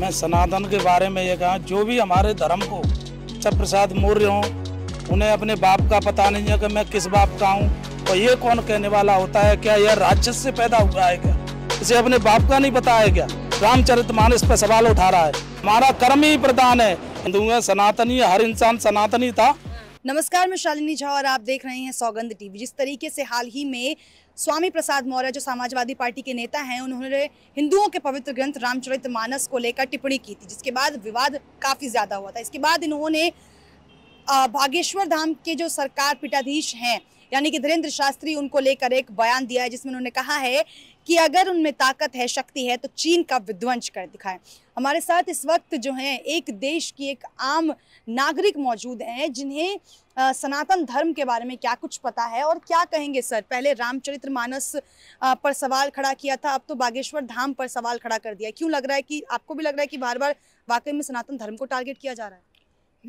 मैं सनातन के बारे में ये कहा जो भी हमारे धर्म को सब प्रसाद मौर्य हो उन्हें अपने बाप का पता नहीं है कि मैं किस बाप का हूँ और तो ये कौन कहने वाला होता है क्या यह राक्षस से पैदा हुआ है क्या इसे अपने बाप का नहीं पता है क्या रामचरित मानस पर सवाल उठा रहा है हमारा कर्म ही प्रधान है हिंदू सनातनी हर इंसान सनातनी था नमस्कार मैं शालिनी झा और आप देख रहे हैं सौगंध टीवी जिस तरीके से हाल ही में स्वामी प्रसाद मौर्य जो समाजवादी पार्टी के नेता हैं उन्होंने हिंदुओं के पवित्र ग्रंथ रामचरित मानस को लेकर टिप्पणी की थी जिसके बाद विवाद काफ़ी ज़्यादा हुआ था इसके बाद इन्होंने बागेश्वर धाम के जो सरकार पीठाधीश हैं यानी कि धीरेन्द्र शास्त्री उनको लेकर एक बयान दिया है जिसमें उन्होंने कहा है कि अगर उनमें ताकत है शक्ति है तो चीन का विध्वंस कर दिखाएं हमारे साथ इस वक्त जो है एक देश की एक आम नागरिक मौजूद हैं जिन्हें सनातन धर्म के बारे में क्या कुछ पता है और क्या कहेंगे सर पहले रामचरित्र मानस पर सवाल खड़ा किया था अब तो बागेश्वर धाम पर सवाल खड़ा कर दिया क्यों लग रहा है कि आपको भी लग रहा है कि बार बार वाकई में सनातन धर्म को टारगेट किया जा रहा है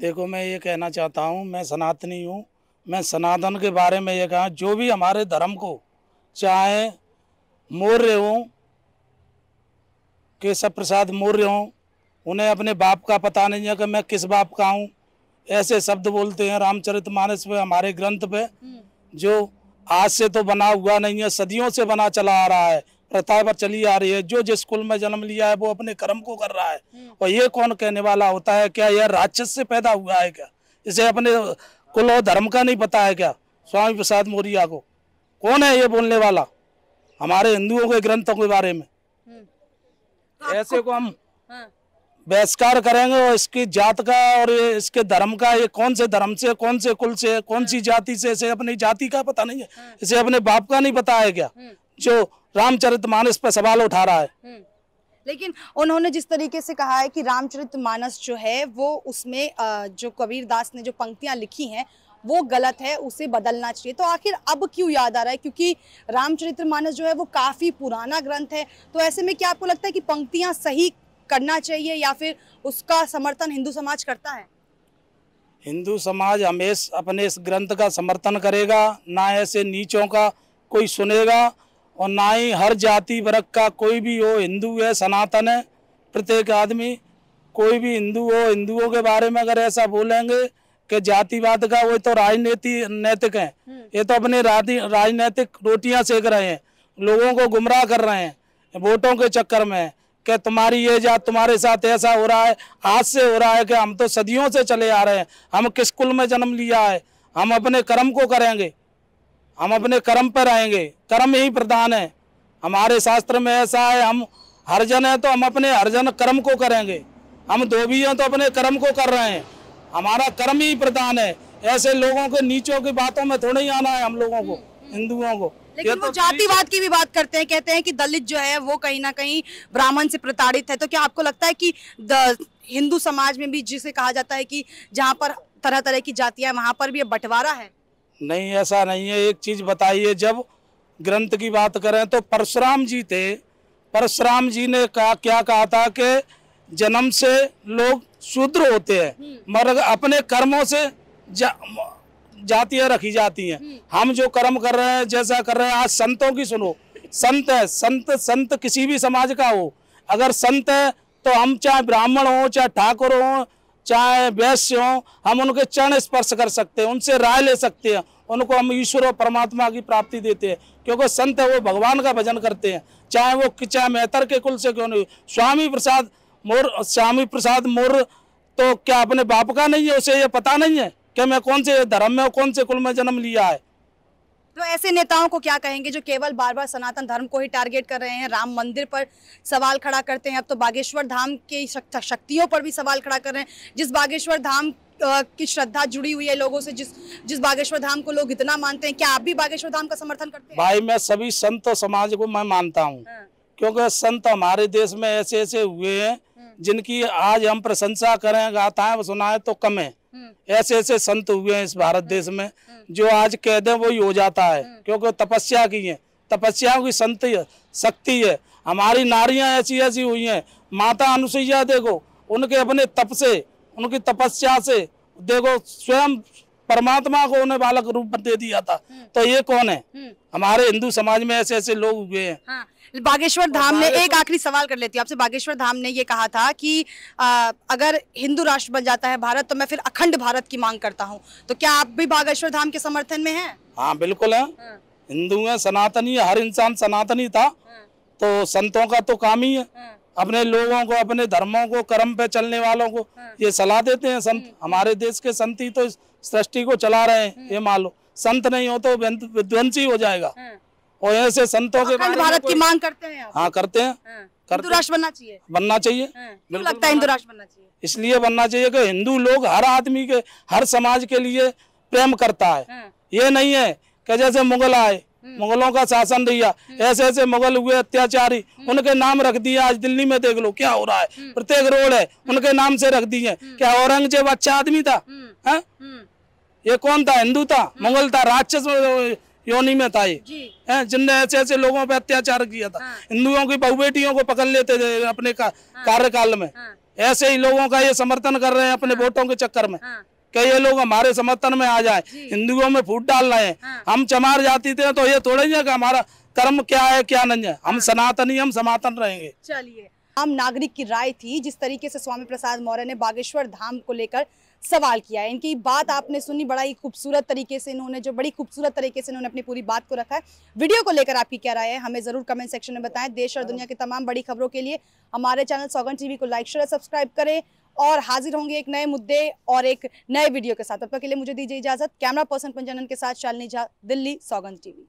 देखो मैं ये कहना चाहता हूँ मैं सनातनी हूँ मैं सनातन के बारे में ये कहा जो भी हमारे धर्म को चाहे मौर्य हों केशव प्रसाद मौर्य हों उन्हें अपने बाप का पता नहीं है कि मैं किस बाप का हूँ ऐसे शब्द बोलते हैं रामचरित मानस पे हमारे ग्रंथ पे जो आज से तो बना हुआ नहीं है सदियों से बना चला आ रहा है प्रथा पर चली आ रही है जो जिस कुल में जन्म लिया है वो अपने कर्म को कर रहा है और ये कौन कहने वाला होता है क्या यह राक्षस से पैदा हुआ है क्या इसे अपने कुल और धर्म का नहीं पता है क्या स्वामी प्रसाद मौर्या को कौन है ये बोलने वाला हमारे हिंदुओं के ग्रंथों के बारे में हम्म। तो ऐसे को हम हाँ। बहिष्कार करेंगे और इसकी जात का और इसके धर्म का ये कौन से धर्म से कौन से कुल से कौन सी हाँ। जाति से इसे अपनी जाति का पता नहीं है हाँ। इसे अपने बाप का नहीं पता है क्या जो रामचरित मानस पर सवाल उठा रहा है हम्म। लेकिन उन्होंने जिस तरीके से कहा है कि रामचरित मानस जो है वो उसमें जो कबीर दास ने जो पंक्तियां लिखी हैं वो गलत है उसे बदलना चाहिए तो आखिर अब क्यों याद आ रहा है क्योंकि रामचरितमानस जो है वो काफ़ी पुराना ग्रंथ है तो ऐसे में क्या आपको लगता है कि पंक्तियाँ सही करना चाहिए या फिर उसका समर्थन हिंदू समाज करता है हिंदू समाज हमेश अपने इस ग्रंथ का समर्थन करेगा ना ऐसे नीचों का कोई सुनेगा और ना ही हर जाति वर्ग का कोई भी हो हिंदू है सनातन है प्रत्येक आदमी कोई भी हिंदू हो हिंदुओं के बारे में अगर ऐसा बोलेंगे कि जातिवाद का वो तो राजनीति नैतिक है हम्म। ये तो अपने राजनीतिक रोटियां सेक रहे हैं लोगों को गुमराह कर रहे हैं वोटों के चक्कर में कि तुम्हारी ये जात तुम्हारे साथ ऐसा हो रहा है आज से हो रहा है कि हम तो सदियों से चले आ रहे हैं हम किस कुल में जन्म लिया है हम अपने कर्म को करेंगे हम अपने कर्म पर आएंगे कर्म ही प्रधान है हमारे शास्त्र में ऐसा है हम हरजन है तो हम अपने हरजन कर्म को करेंगे हम धोबी हैं तो अपने कर्म को कर रहे हैं हमारा कर्म ही प्रधान है ऐसे लोगों के नीचों की बातों में थोड़ा ही आना है हम लोगों को हिंदुओं को लेकिन वो तो जातिवाद की भी बात करते हैं कहते हैं कि दलित जो है वो कहीं ना कहीं ब्राह्मण से प्रताड़ित है तो क्या आपको लगता है कि हिंदू समाज में भी जिसे कहा जाता है कि जहाँ पर तरह तरह की जातियां वहाँ पर भी बंटवारा है नहीं ऐसा नहीं है एक चीज बताइए जब ग्रंथ की बात करें तो परशुराम जी थे परशुराम जी ने कहा क्या कहा था कि जन्म से लोग शूद्र होते हैं मगर हम्म। अपने कर्मों से जा, जातियां रखी जाती हैं हम्म। हम जो कर्म कर रहे हैं जैसा कर रहे हैं आज संतों की सुनो संत है संत संत किसी भी समाज का हो अगर संत है तो हम चाहे ब्राह्मण हो चाहे ठाकुर हो चाहे वैश्य हो हम उनके चरण स्पर्श कर सकते हैं उनसे राय ले सकते हैं उनको हम ईश्वर और परमात्मा की प्राप्ति देते हैं क्योंकि संत है वो भगवान का भजन करते हैं चाहे वो चाहे मेहतर के कुल से क्यों नहीं स्वामी प्रसाद मोर श्यामी प्रसाद मोर तो क्या अपने बाप का नहीं है उसे ये पता नहीं है कि मैं कौन से धर्म में कौन से कुल में जन्म लिया है तो ऐसे नेताओं को क्या कहेंगे जो केवल बार बार सनातन धर्म को ही टारगेट कर रहे हैं राम मंदिर पर सवाल खड़ा करते हैं अब तो बागेश्वर धाम के शक्तियों पर भी सवाल खड़ा कर रहे हैं जिस बागेश्वर धाम की श्रद्धा जुड़ी हुई है लोगों से जिस जिस बागेश्वर धाम को लोग इतना मानते हैं क्या आप भी बागेश्वर धाम का समर्थन करते हैं भाई मैं सभी संत समाज को मैं मानता हूँ हाँ। क्योंकि संत हमारे देश में ऐसे ऐसे हुए हैं जिनकी आज हम प्रशंसा करें है सुनाए तो कम है हम्म। ऐसे ऐसे संत हुए हैं इस भारत हम्म। देश में हम्म। जो आज कह दें वही हो जाता है क्योंकि तपस्या की है तपस्याओं की संत शक्ति है हमारी नारियां ऐसी ऐसी हुई हैं माता अनुसुईया देखो उनके अपने तप से उनकी तपस्या से देखो स्वयं परमात्मा को उन्हें बालक रूप में दे दिया था हम्म। तो ये कौन है हम्म। हमारे हिंदू समाज में ऐसे ऐसे लोग हुए हैं हाँ। बागेश्वर धाम ने एक आखिरी सवाल कर लेती हूँ आपसे बागेश्वर धाम ने ये कहा था कि आ, अगर हिंदू राष्ट्र बन जाता है भारत तो मैं फिर अखंड भारत की मांग करता हूँ तो क्या आप भी बागेश्वर धाम के समर्थन में है हाँ बिल्कुल है हाँ। हिंदू है सनातनी हर इंसान सनातनी था हाँ। तो संतों का तो काम ही है हाँ। अपने लोगों को अपने धर्मों को कर्म पे चलने वालों को ये सलाह देते हैं संत हम्म। हमारे देश के संत ही तो सृष्टि को चला रहे हैं हम्म। ये मान लो संत नहीं हो तो विध्वंसी हो जाएगा हम्म। और ऐसे संतों के भारत की मांग हाँ, करते हैं हाँ करते हैं हिंदू राष्ट्र बनना चाहिए बनना चाहिए हाँ। क्यों लगता है हिंदू राष्ट्र बनना चाहिए इसलिए बनना चाहिए कि हिंदू लोग हर आदमी के हर समाज के लिए प्रेम करता है हाँ। ये नहीं है कि जैसे मुगल आए हम्म। मुगलों का शासन दिया ऐसे ऐसे मुगल हुए अत्याचारी उनके नाम रख दिया आज दिल्ली में देख लो क्या हो रहा है प्रत्येक रोड है उनके नाम से रख दिए क्या औरंगजेब अच्छा आदमी था ये कौन था हिंदू था हम्म। मुगल था राक्षस योनि में था ये जिनने ऐसे ऐसे लोगों पे अत्याचार किया था हाँ। हिंदुओं की बहुबेटियों बेटियों को पकड़ लेते थे अपने का, हाँ। कार्यकाल में हाँ। ऐसे ही लोगों का ये समर्थन कर रहे हैं अपने वोटों के चक्कर में कई ये लोग हमारे समर्थन में आ जाए हिंदुओं में फूट डाल रहे हैं हम चमार जाती थे तो ये थोड़े ही है कि हमारा कर्म क्या है क्या नहीं है हम सनातनी हम समातन रहेंगे चलिए आम नागरिक की राय थी जिस तरीके से स्वामी प्रसाद मौर्य ने बागेश्वर धाम को लेकर सवाल किया है इनकी बात आपने सुनी बड़ा ही खूबसूरत तरीके से इन्होंने जो बड़ी खूबसूरत तरीके से इन्होंने अपनी पूरी बात को रखा है वीडियो को लेकर आपकी क्या राय है हमें ज़रूर कमेंट सेक्शन में बताएं देश और दुनिया की तमाम बड़ी खबरों के लिए हमारे चैनल सौगन टीवी को लाइक शेयर सब्सक्राइब करें और हाजिर होंगे एक नए मुद्दे और एक नए वीडियो के साथ तब तक के लिए मुझे दीजिए इजाजत कैमरा पर्सन पंजनन के साथ शालिनी झा दिल्ली सौगंध टीवी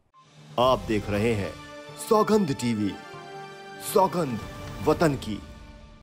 आप देख रहे हैं सौगंध टीवी सौगंध वतन की